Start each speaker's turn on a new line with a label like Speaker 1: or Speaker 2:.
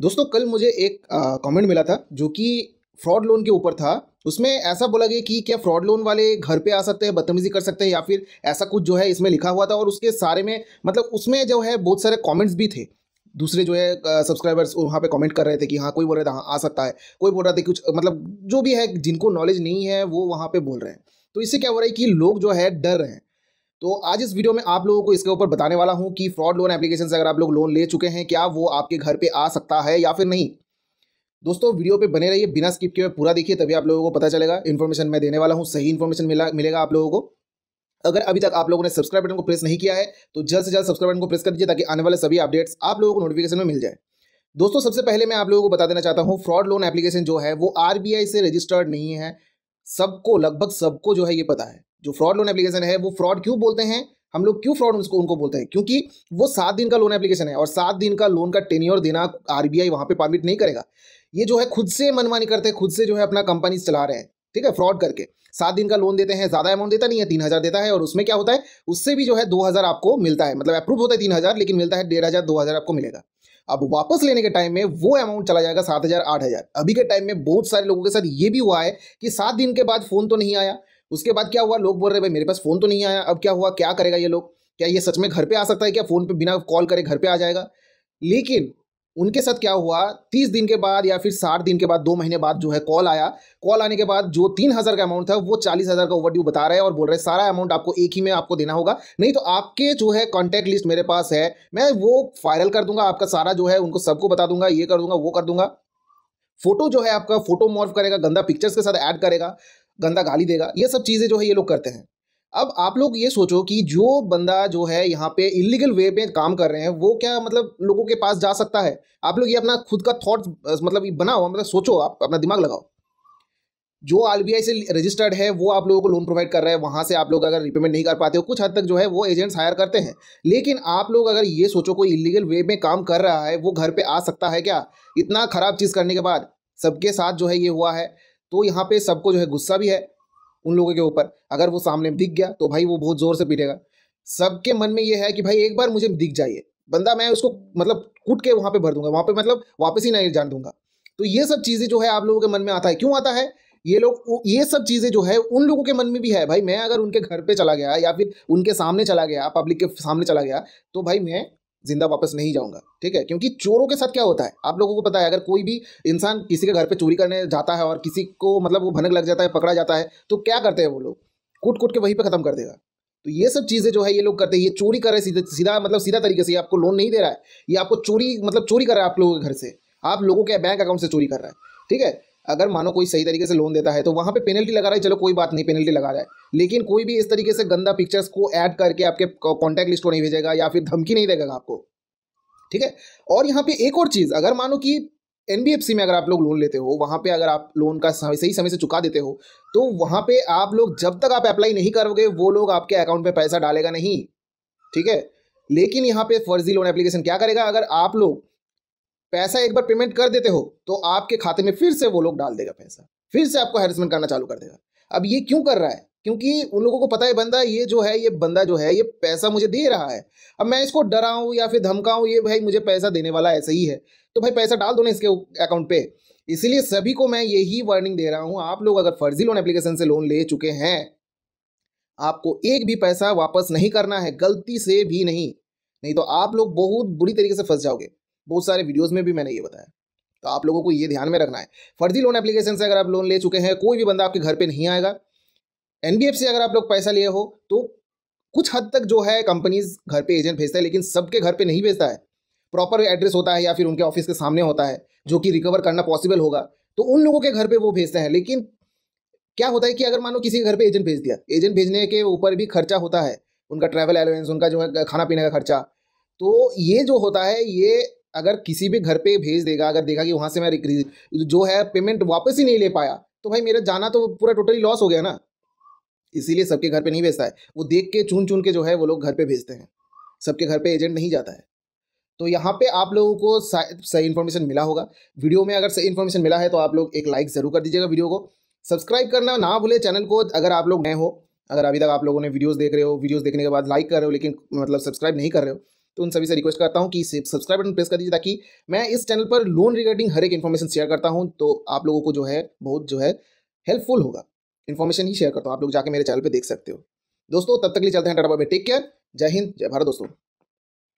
Speaker 1: दोस्तों कल मुझे एक कमेंट मिला था जो कि फ्रॉड लोन के ऊपर था उसमें ऐसा बोला गया कि क्या फ्रॉड लोन वाले घर पे आ सकते हैं बदतमीजी कर सकते हैं या फिर ऐसा कुछ जो है इसमें लिखा हुआ था और उसके सारे में मतलब उसमें जो है बहुत सारे कमेंट्स भी थे दूसरे जो है सब्सक्राइबर्स वहाँ पे कमेंट कर रहे थे कि हाँ कोई बोल रहा था हाँ आ सकता है कोई बोल रहा था कुछ मतलब जो भी है जिनको नॉलेज नहीं है वो वहाँ पे बोल रहे हैं तो इससे क्या हो रहा है कि लोग जो है डर रहे हैं तो आज इस वीडियो में आप लोगों को इसके ऊपर बताने वाला हूं कि फ्रॉड लोन एप्लीकेशन से अगर आप लोग लोन ले चुके हैं क्या वो आपके घर पे आ सकता है या फिर नहीं दोस्तों वीडियो पे बने रहिए बिना स्किप के पूरा देखिए तभी आप लोगों को पता चलेगा इन्फॉर्मेशन मैं देने वाला हूँ सही इन्फॉर्मेशन मिला मिलेगा आप लोगों को अगर अभी तक आप लोगों ने सब्सक्राइब बटन को प्रेस नहीं किया है तो जल्द से जल्द सब्सक्राइब बटन को प्रेस कर दीजिए ताकि आने वाले सभी अपडेट्स आप लोगों को नोटिफिकेशन में मिल जाए दोस्तों सबसे पहले मैं आप लोगों को बता देना चाहता हूँ फ्रॉड लोन एप्लीकेशन जो है वो आर से रजिस्टर्ड नहीं है सबको लगभग सबको जो है ये पता है जो फ्रॉड लोन एप्लीकेशन है वो फ्रॉड क्यों बोलते हैं हम लोग क्यों फ्रॉड उसको उनको बोलते हैं क्योंकि वो सात दिन का लोन एप्लीकेशन है और सात दिन का लोन का टेन्योर देना आरबीआई वहां पे परमिट नहीं करेगा ये जो है खुद से मनमानी करते हैं खुद से जो है अपना कंपनीज चला रहे हैं ठीक है फ्रॉड करके सात दिन का लोन देते हैं ज्यादा अमाउंट देता नहीं है तीन हजार देता है और उसमें क्या होता है उससे भी जो है दो हजार आपको मिलता है मतलब अप्रूव होता है तीन हजार लेकिन मिलता है डेढ़ हजार दो हजार आपको मिलेगा अब वापस लेने के टाइम में वो अमाउंट चला जाएगा सात हजार आठ हजार अभी के टाइम में बहुत सारे लोगों के साथ ये भी हुआ है कि सात दिन के बाद फोन तो नहीं आया उसके बाद क्या हुआ लोग बोल रहे भाई मेरे पास फ़ोन तो नहीं आया अब क्या हुआ क्या करेगा ये लोग क्या ये सच में घर पे आ सकता है क्या फ़ोन पे बिना कॉल करे घर पे आ जाएगा लेकिन उनके साथ क्या हुआ तीस दिन के बाद या फिर साठ दिन के बाद दो महीने बाद जो है कॉल आया कॉल आने के बाद जो तीन हज़ार का अमाउंट था वो चालीस हज़ार का ओवरड्यू बता रहे हैं और बोल रहे हैं सारा अमाउंट आपको एक ही में आपको देना होगा नहीं तो आपके जो है कॉन्टैक्ट लिस्ट मेरे पास है मैं वो वायरल कर दूंगा आपका सारा जो है उनको सबको बता दूंगा ये कर दूंगा वो कर दूंगा फोटो जो है आपका फोटो मॉर्फ करेगा गंदा पिक्चर्स के साथ ऐड करेगा गंदा गाली देगा ये सब चीज़ें जो है ये लोग करते हैं अब आप लोग ये सोचो कि जो बंदा जो है यहाँ पे इलीगल वे पे काम कर रहे हैं वो क्या मतलब लोगों के पास जा सकता है आप लोग ये अपना खुद का थॉट मतलब ये बनाओ मतलब सोचो आप अपना दिमाग लगाओ जो आर से रजिस्टर्ड है वो आप लोगों को लोन प्रोवाइड कर रहा है वहाँ से आप लोग अगर रिपेमेंट नहीं कर पाते हो कुछ हद तक जो है वो एजेंट्स हायर करते हैं लेकिन आप लोग अगर ये सोचो कोई इलीगल वे में काम कर रहा है वो घर पे आ सकता है क्या इतना खराब चीज़ करने के बाद सबके साथ जो है ये हुआ है तो यहाँ पे सबको जो है गुस्सा भी है उन लोगों के ऊपर अगर वो सामने दिख गया तो भाई वो बहुत ज़ोर से पीटेगा सबके मन में ये है कि भाई एक बार मुझे दिख जाइए बंदा मैं उसको मतलब कूट के वहाँ पे भर दूंगा वहाँ पे मतलब वापस ही नहीं जान दूंगा तो ये सब चीज़ें जो है आप लोगों के मन में आता है क्यों आता है ये लोग ये सब चीज़ें जो है उन लोगों के मन में भी है भाई मैं अगर उनके घर पे चला गया या फिर उनके सामने चला गया पब्लिक के सामने चला गया तो भाई मैं जिंदा वापस नहीं जाऊंगा ठीक है क्योंकि चोरों के साथ क्या होता है आप लोगों को पता है अगर कोई भी इंसान किसी के घर पे चोरी करने जाता है और किसी को मतलब वो भनक लग जाता है पकड़ा जाता है तो क्या करते हैं वो लोग कूट कूट के वहीं पे खत्म कर देगा तो ये सब चीज़ें जो है ये लोग करते हैं ये चोरी कर रहे हैं सीधा सीधा मतलब सीधा तरीके से आपको लोन नहीं दे रहा है ये आपको चोरी मतलब चोरी कर रहा है आप लोगों के घर से आप लोगों के बैंक अकाउंट से चोरी कर रहा है ठीक है अगर मानो कोई सही तरीके से लोन देता है तो वहाँ पे पेनल्टी लगा रहा है चलो कोई बात नहीं पेनल्टी लगा रहा है लेकिन कोई भी इस तरीके से गंदा पिक्चर्स को ऐड करके आपके कॉन्टैक्ट लिस्ट को नहीं भेजेगा या फिर धमकी नहीं देगा आपको ठीक है और यहाँ पे एक और चीज़ अगर मानो कि एन में अगर आप लोग लोन लेते हो वहाँ पे अगर आप लोन का सही समय से चुका देते हो तो वहाँ पे आप लोग जब तक आप अप्लाई नहीं करोगे वो लोग आपके अकाउंट में पैसा डालेगा नहीं ठीक है लेकिन यहाँ पे फर्जी लोन एप्लीकेशन क्या करेगा अगर आप लोग पैसा एक बार पेमेंट कर देते हो तो आपके खाते में फिर से वो लोग डाल देगा पैसा फिर से आपको हेरसमेंट करना चालू कर देगा अब ये क्यों कर रहा है क्योंकि उन लोगों को पता है बंदा ये जो है ये बंदा जो है ये पैसा मुझे दे रहा है अब मैं इसको डराऊं या फिर धमकाऊं ये भाई मुझे पैसा देने वाला ऐसा ही है तो भाई पैसा डाल दो ना इसके अकाउंट पे इसीलिए सभी को मैं यही वार्निंग दे रहा हूँ आप लोग अगर फर्जी लोन एप्लीकेशन से लोन ले चुके हैं आपको एक भी पैसा वापस नहीं करना है गलती से भी नहीं नहीं तो आप लोग बहुत बुरी तरीके से फंस जाओगे बहुत सारे वीडियोज़ में भी मैंने ये बताया तो आप लोगों को ये ध्यान में रखना है फर्जी लोन एप्लीकेशन से अगर आप लोन ले चुके हैं कोई भी बंदा आपके घर पर नहीं आएगा एन अगर आप लोग पैसा लिए हो तो कुछ हद तक जो है कंपनीज घर पे एजेंट भेजता है लेकिन सबके घर पे नहीं भेजता है प्रॉपर एड्रेस होता है या फिर उनके ऑफिस के सामने होता है जो कि रिकवर करना पॉसिबल होगा तो उन लोगों के घर पे वो भेजते हैं लेकिन क्या होता है कि अगर मानो किसी के घर पे एजेंट भेज दिया एजेंट भेजने के ऊपर भी खर्चा होता है उनका ट्रैवल अलाउंस उनका जो है खाना पीने का खर्चा तो ये जो होता है ये अगर किसी भी घर पे भेज देगा अगर देखा कि वहाँ से मैं जो है पेमेंट वापस ही नहीं ले पाया तो भाई मेरा जाना तो पूरा टोटली लॉस हो गया ना इसीलिए सबके घर पे नहीं भेजता है वो देख के चुन चुन के जो है वो लोग घर पे भेजते हैं सबके घर पे एजेंट नहीं जाता है तो यहाँ पे आप लोगों को सही इन्फॉर्मेशन मिला होगा वीडियो में अगर सही इन्फॉर्मेशन मिला है तो आप लोग एक लाइक ज़रूर कर दीजिएगा वीडियो को सब्सक्राइब करना ना भूले चैनल को अगर आप लोग नए हो अगर अभी तक आप लोगों ने वीडियोस देख रहे हो वीडियोस देखने के बाद लाइक कर रहे हो लेकिन मतलब सब्सक्राइब नहीं कर रहे हो तो उन सभी से रिक्वेस्ट करता हूँ कि सब्सक्राइब बटन प्रेस कर दीजिए ताकि मैं इस चैनल पर लोन रिगार्डिंग हर एक इन्फॉर्मेशन शेयर करता हूँ तो आप लोगों को जो है बहुत जो है हेल्पफुल होगा इन्फॉर्मेशन ही शेयर करता हूँ आप लोग जाके मेरे चैनल पर देख सकते हो दोस्तों तब तक ले लिए चलते हैं टाटा बाबा टेक केयर जय हिंद जय भारत दोस्तों